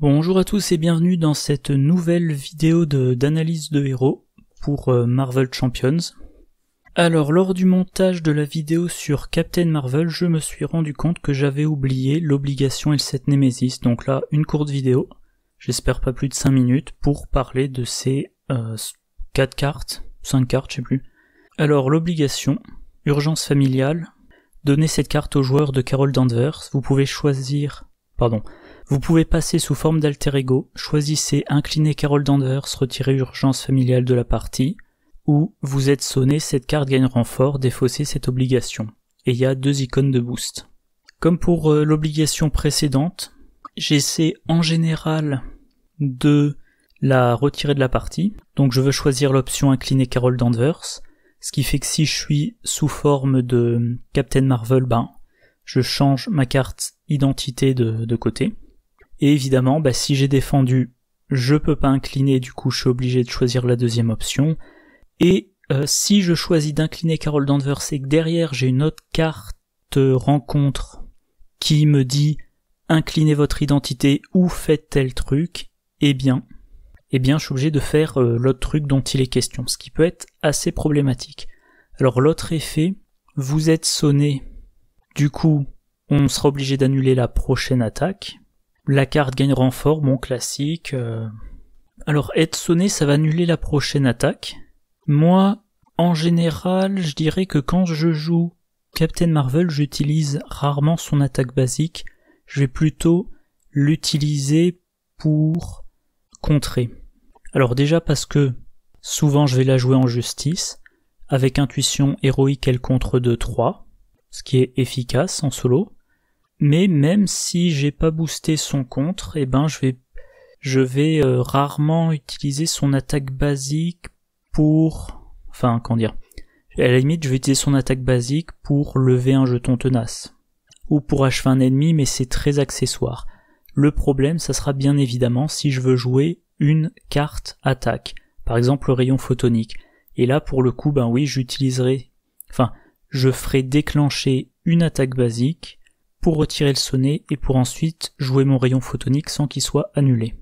Bonjour à tous et bienvenue dans cette nouvelle vidéo d'analyse de, héros pour euh, Marvel Champions. Alors lors du montage de la vidéo sur Captain Marvel, je me suis rendu compte que j'avais oublié l'obligation et le set Nemesis, donc là une courte vidéo, j'espère pas plus de 5 minutes, pour parler de ces euh, quatre 4 cartes, 5 cartes je sais plus. Alors l'obligation, urgence familiale, donner cette carte au joueur de Carol Danvers, vous pouvez choisir... Pardon, vous pouvez passer sous forme d'alter ego, choisissez incliner Carol d'Anders, retirer urgence familiale de la partie, ou vous êtes sonné, cette carte gagne renfort, défaussez cette obligation. Et il y a deux icônes de boost. Comme pour euh, l'obligation précédente, j'essaie en général de la retirer de la partie. Donc je veux choisir l'option incliner Carol Danvers, ce qui fait que si je suis sous forme de Captain Marvel, ben je change ma carte identité de côté. Et évidemment, bah, si j'ai défendu, je peux pas incliner, du coup je suis obligé de choisir la deuxième option. Et euh, si je choisis d'incliner Carol Danvers et que derrière j'ai une autre carte rencontre qui me dit inclinez votre identité ou faites tel truc, eh bien, eh bien je suis obligé de faire euh, l'autre truc dont il est question, ce qui peut être assez problématique. Alors l'autre effet, vous êtes sonné, du coup on sera obligé d'annuler la prochaine attaque, la carte gagne renfort, bon classique. Euh. Alors être sonné, ça va annuler la prochaine attaque. Moi, en général, je dirais que quand je joue Captain Marvel, j'utilise rarement son attaque basique. Je vais plutôt l'utiliser pour contrer. Alors déjà parce que souvent je vais la jouer en justice. Avec intuition héroïque, elle contre 2-3, ce qui est efficace en solo. Mais même si j'ai pas boosté son contre, eh ben je vais je vais euh, rarement utiliser son attaque basique pour enfin comment dire à la limite je vais utiliser son attaque basique pour lever un jeton tenace ou pour achever un ennemi mais c'est très accessoire. Le problème ça sera bien évidemment si je veux jouer une carte attaque, par exemple le rayon photonique. Et là pour le coup ben oui j'utiliserai enfin je ferai déclencher une attaque basique pour retirer le sonnet et pour ensuite jouer mon rayon photonique sans qu'il soit annulé.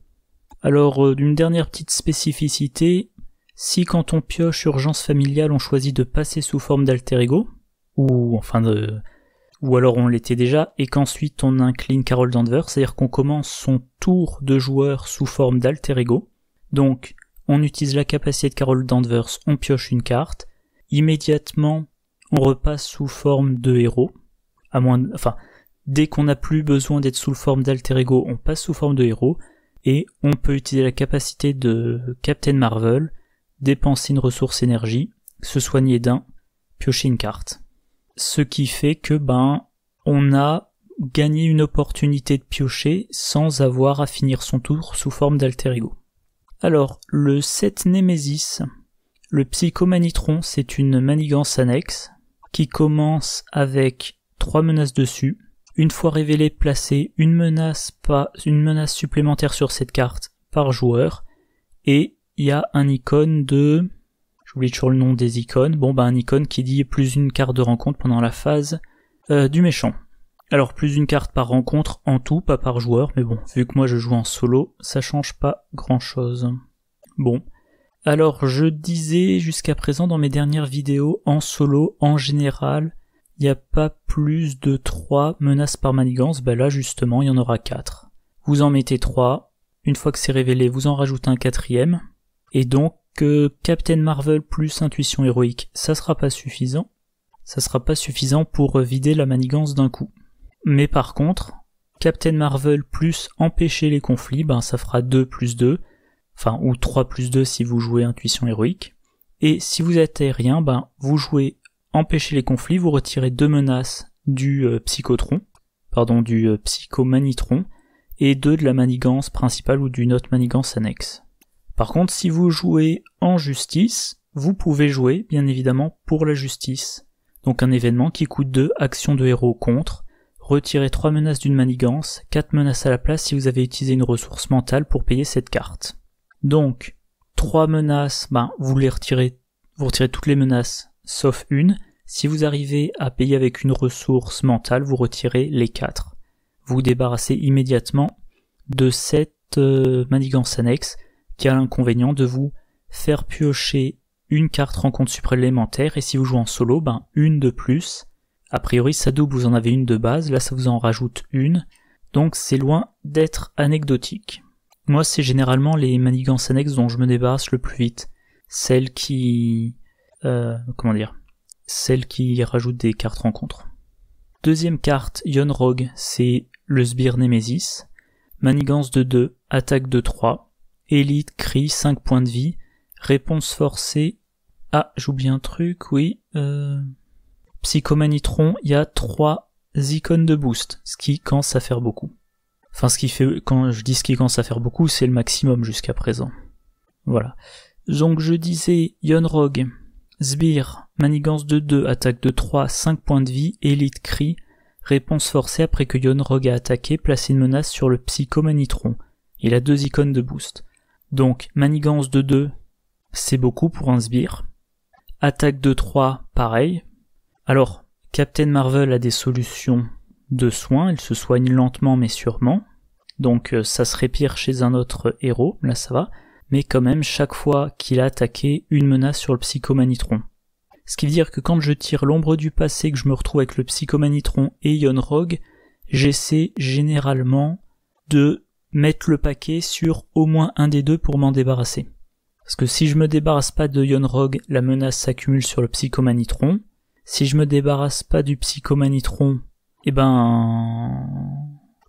Alors euh, d'une dernière petite spécificité, si quand on pioche urgence familiale on choisit de passer sous forme d'alter ego, ou enfin de ou alors on l'était déjà, et qu'ensuite on incline Carol Danvers, c'est-à-dire qu'on commence son tour de joueur sous forme d'alter ego. Donc on utilise la capacité de Carol Danvers, on pioche une carte, immédiatement on repasse sous forme de héros, à moins de, enfin Dès qu'on n'a plus besoin d'être sous forme d'alter ego, on passe sous forme de héros, et on peut utiliser la capacité de Captain Marvel, dépenser une ressource énergie, se soigner d'un, piocher une carte. Ce qui fait que ben on a gagné une opportunité de piocher sans avoir à finir son tour sous forme d'alter ego. Alors, le 7 Némésis, le psychomanitron, c'est une manigance annexe qui commence avec trois menaces dessus, une fois révélé, placez une menace, pas, une menace supplémentaire sur cette carte par joueur. Et il y a un icône de... J'oublie toujours le nom des icônes. Bon, bah un icône qui dit plus une carte de rencontre pendant la phase euh, du méchant. Alors plus une carte par rencontre en tout, pas par joueur, mais bon, vu que moi je joue en solo, ça change pas grand-chose. Bon. Alors je disais jusqu'à présent dans mes dernières vidéos en solo en général, il n'y a pas plus de 3 menaces par manigance, bah là justement il y en aura 4. Vous en mettez 3, une fois que c'est révélé vous en rajoutez un quatrième, et donc Captain Marvel plus intuition héroïque, ça sera pas suffisant, ça sera pas suffisant pour vider la manigance d'un coup. Mais par contre, Captain Marvel plus empêcher les conflits, ben ça fera 2 plus 2, enfin ou 3 plus 2 si vous jouez intuition héroïque, et si vous êtes aérien, ben vous jouez empêcher les conflits, vous retirez deux menaces du euh, psychotron, pardon, du euh, psychomanitron, et deux de la manigance principale ou d'une autre manigance annexe. Par contre, si vous jouez en justice, vous pouvez jouer, bien évidemment, pour la justice. Donc un événement qui coûte deux actions de héros contre, retirez trois menaces d'une manigance, quatre menaces à la place si vous avez utilisé une ressource mentale pour payer cette carte. Donc, trois menaces, ben, vous les retirez, vous retirez toutes les menaces sauf une, si vous arrivez à payer avec une ressource mentale, vous retirez les 4. Vous vous débarrassez immédiatement de cette euh, manigance annexe qui a l'inconvénient de vous faire piocher une carte rencontre supplémentaire et si vous jouez en solo, ben une de plus. A priori, ça double, vous en avez une de base, là ça vous en rajoute une, donc c'est loin d'être anecdotique. Moi, c'est généralement les manigances annexes dont je me débarrasse le plus vite. Celles qui... Euh, comment dire celle qui rajoute des cartes rencontres. Deuxième carte, Yon Rogue, c'est le sbire Nemesis. Manigance de 2, attaque de 3, élite, cri, 5 points de vie, réponse forcée. Ah, j'oublie un truc, oui. Euh... Psychomanitron, il y a 3 icônes de boost, ce qui commence à faire beaucoup. Enfin, ce qui fait, quand je dis ce qui commence à faire beaucoup, c'est le maximum jusqu'à présent. Voilà. Donc je disais, Yon Rogue, Sbire, Manigance de 2, attaque de 3, 5 points de vie, élite cri. Réponse forcée après que Yon a attaqué, place une menace sur le Manitron. Il a deux icônes de boost. Donc, manigance de 2, c'est beaucoup pour un sbire. Attaque de 3, pareil. Alors, Captain Marvel a des solutions de soins, il se soigne lentement mais sûrement. Donc euh, ça serait pire chez un autre héros, là ça va. Mais quand même, chaque fois qu'il a attaqué, une menace sur le psychomanitron. Ce qui veut dire que quand je tire l'ombre du passé, que je me retrouve avec le Psychomanitron et Ion Rogue, j'essaie généralement de mettre le paquet sur au moins un des deux pour m'en débarrasser. Parce que si je me débarrasse pas de Ion Rogue, la menace s'accumule sur le Psychomanitron. Si je me débarrasse pas du Psychomanitron, eh ben,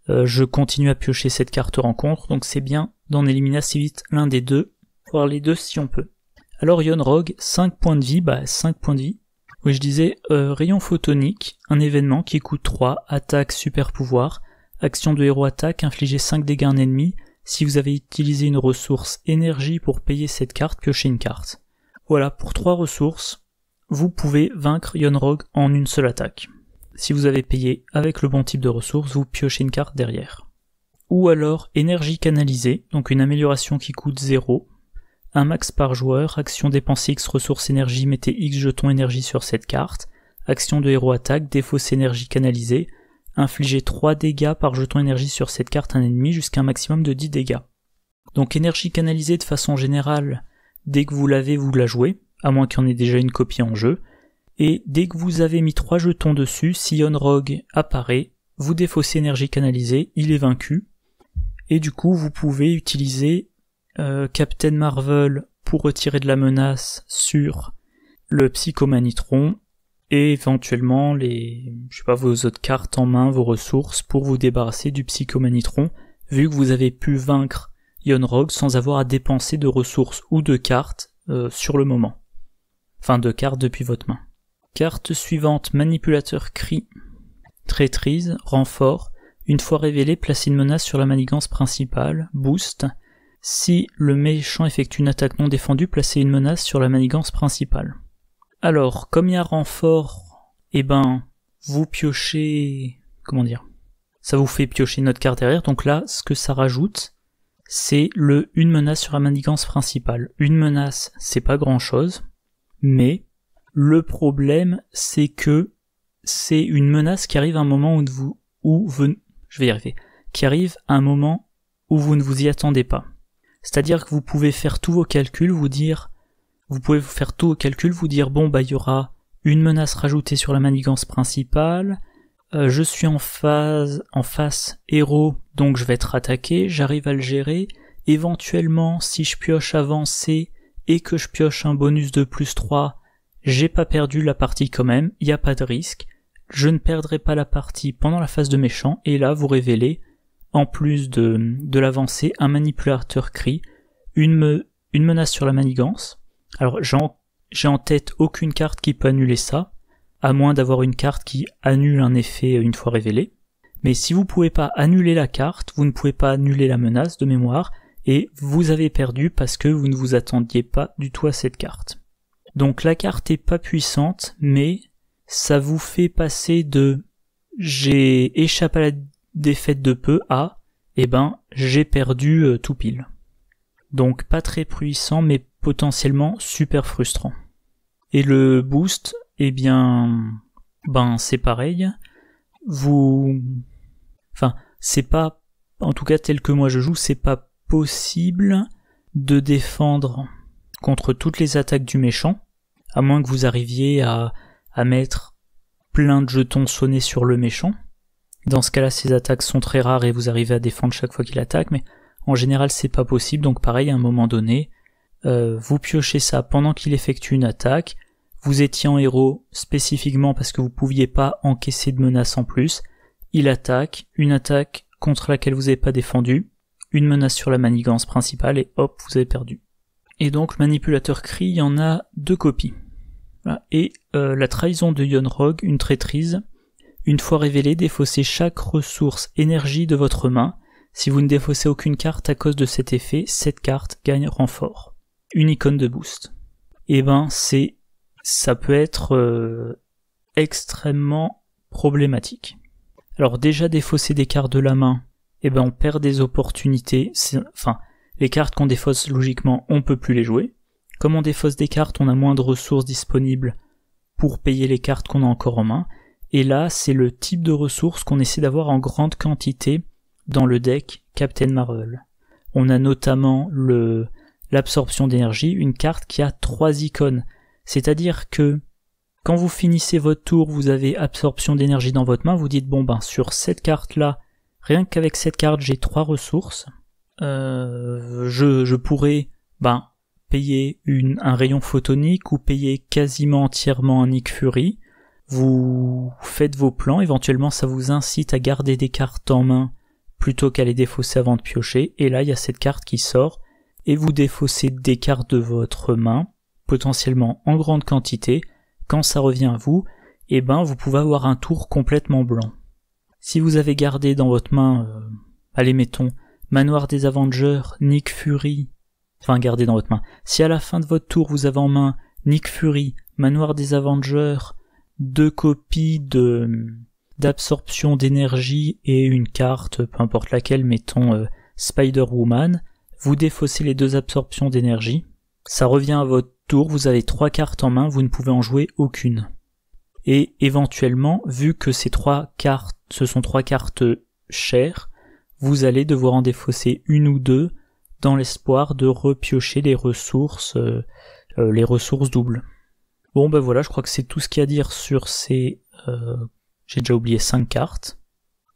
euh, je continue à piocher cette carte rencontre, donc c'est bien d'en éliminer assez vite l'un des deux, voire les deux si on peut. Alors Rog, 5 points de vie, bah 5 points de vie. Oui, je disais, euh, rayon photonique, un événement qui coûte 3, attaque, super pouvoir, action de héros attaque, infliger 5 dégâts à un ennemi, si vous avez utilisé une ressource énergie pour payer cette carte, piochez une carte. Voilà, pour 3 ressources, vous pouvez vaincre Yonrog en une seule attaque. Si vous avez payé avec le bon type de ressources, vous piochez une carte derrière. Ou alors énergie canalisée, donc une amélioration qui coûte 0, un max par joueur, action dépense X, ressources énergie, mettez X jetons énergie sur cette carte, action de héros attaque, défausse énergie canalisée, infligez 3 dégâts par jeton énergie sur cette carte à un ennemi jusqu'à un maximum de 10 dégâts. Donc énergie canalisée de façon générale, dès que vous l'avez, vous la jouez, à moins qu'il y en ait déjà une copie en jeu, et dès que vous avez mis 3 jetons dessus, Sion Rogue apparaît, vous défaussez énergie canalisée, il est vaincu, et du coup vous pouvez utiliser euh, Captain Marvel pour retirer de la menace sur le Psychomanitron et éventuellement les, je sais pas, vos autres cartes en main, vos ressources pour vous débarrasser du Psychomanitron vu que vous avez pu vaincre Ion Rogue sans avoir à dépenser de ressources ou de cartes euh, sur le moment. Enfin de cartes depuis votre main. Carte suivante, manipulateur cri. Traîtrise, renfort. Une fois révélé, placez une menace sur la manigance principale, boost, si le méchant effectue une attaque non défendue, placez une menace sur la manigance principale. Alors, comme il y a renfort, eh ben, vous piochez... Comment dire Ça vous fait piocher notre carte derrière, donc là, ce que ça rajoute, c'est le une menace sur la manigance principale. Une menace, c'est pas grand-chose, mais le problème, c'est que c'est une menace qui arrive à un moment où vous, où vous, je vais y arriver, qui arrive à un moment où vous ne vous y attendez pas. C'est-à-dire que vous pouvez faire tous vos calculs, vous dire, vous pouvez faire tous vos calculs, vous dire bon bah il y aura une menace rajoutée sur la manigance principale, euh, je suis en phase, en face héros, donc je vais être attaqué, j'arrive à le gérer, éventuellement si je pioche avancé et que je pioche un bonus de plus 3, j'ai pas perdu la partie quand même, il n'y a pas de risque, je ne perdrai pas la partie pendant la phase de méchant, et là vous révélez en plus de, de l'avancée, un manipulateur crie, une, une menace sur la manigance. Alors j'ai en tête aucune carte qui peut annuler ça, à moins d'avoir une carte qui annule un effet une fois révélé. Mais si vous ne pouvez pas annuler la carte, vous ne pouvez pas annuler la menace de mémoire, et vous avez perdu parce que vous ne vous attendiez pas du tout à cette carte. Donc la carte est pas puissante, mais ça vous fait passer de j'ai échappé à la défaite de peu à, eh ben, j'ai perdu euh, tout pile. Donc pas très puissant, mais potentiellement super frustrant. Et le boost, eh bien, ben c'est pareil. Vous, enfin, c'est pas, en tout cas tel que moi je joue, c'est pas possible de défendre contre toutes les attaques du méchant, à moins que vous arriviez à, à mettre plein de jetons sonnés sur le méchant. Dans ce cas-là, ces attaques sont très rares et vous arrivez à défendre chaque fois qu'il attaque, mais en général c'est pas possible, donc pareil, à un moment donné, euh, vous piochez ça pendant qu'il effectue une attaque, vous étiez en héros spécifiquement parce que vous pouviez pas encaisser de menaces en plus, il attaque, une attaque contre laquelle vous n'avez pas défendu, une menace sur la manigance principale et hop, vous avez perdu. Et donc manipulateur cri, il y en a deux copies. Et euh, la trahison de Yon une traîtrise, une fois révélé, défaussez chaque ressource énergie de votre main. Si vous ne défaussez aucune carte à cause de cet effet, cette carte gagne renfort. Une icône de boost. Eh ben, c'est, ça peut être euh, extrêmement problématique. Alors déjà défausser des cartes de la main, eh ben on perd des opportunités. Enfin, les cartes qu'on défausse logiquement, on peut plus les jouer. Comme on défausse des cartes, on a moins de ressources disponibles pour payer les cartes qu'on a encore en main. Et là, c'est le type de ressources qu'on essaie d'avoir en grande quantité dans le deck Captain Marvel. On a notamment le, l'absorption d'énergie, une carte qui a trois icônes. C'est-à-dire que quand vous finissez votre tour, vous avez absorption d'énergie dans votre main, vous dites bon ben sur cette carte-là, rien qu'avec cette carte, j'ai trois ressources. Euh, je, pourrais ben, payer un rayon photonique ou payer quasiment entièrement un Nick Fury vous faites vos plans, éventuellement ça vous incite à garder des cartes en main plutôt qu'à les défausser avant de piocher, et là il y a cette carte qui sort, et vous défaussez des cartes de votre main, potentiellement en grande quantité, quand ça revient à vous, eh ben vous pouvez avoir un tour complètement blanc. Si vous avez gardé dans votre main, euh, allez mettons, Manoir des Avengers, Nick Fury, enfin gardez dans votre main. Si à la fin de votre tour vous avez en main Nick Fury, Manoir des Avengers, deux copies de d'absorption d'énergie et une carte, peu importe laquelle, mettons euh, Spider-Woman, vous défaussez les deux absorptions d'énergie, ça revient à votre tour, vous avez trois cartes en main, vous ne pouvez en jouer aucune. Et éventuellement, vu que ces trois cartes, ce sont trois cartes chères, vous allez devoir en défausser une ou deux dans l'espoir de repiocher les ressources, euh, euh, les ressources doubles. Bon ben voilà, je crois que c'est tout ce qu'il y a à dire sur ces... Euh, j'ai déjà oublié 5 cartes.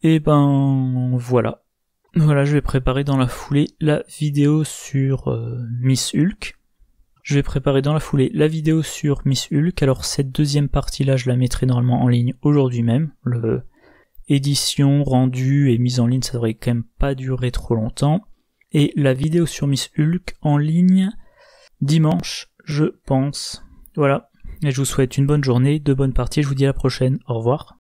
Et eh ben voilà. Voilà, je vais préparer dans la foulée la vidéo sur euh, Miss Hulk. Je vais préparer dans la foulée la vidéo sur Miss Hulk. Alors cette deuxième partie-là, je la mettrai normalement en ligne aujourd'hui même. Le édition, rendu et mise en ligne, ça devrait quand même pas durer trop longtemps. Et la vidéo sur Miss Hulk en ligne dimanche, je pense. Voilà, et je vous souhaite une bonne journée, de bonnes parties, je vous dis à la prochaine, au revoir.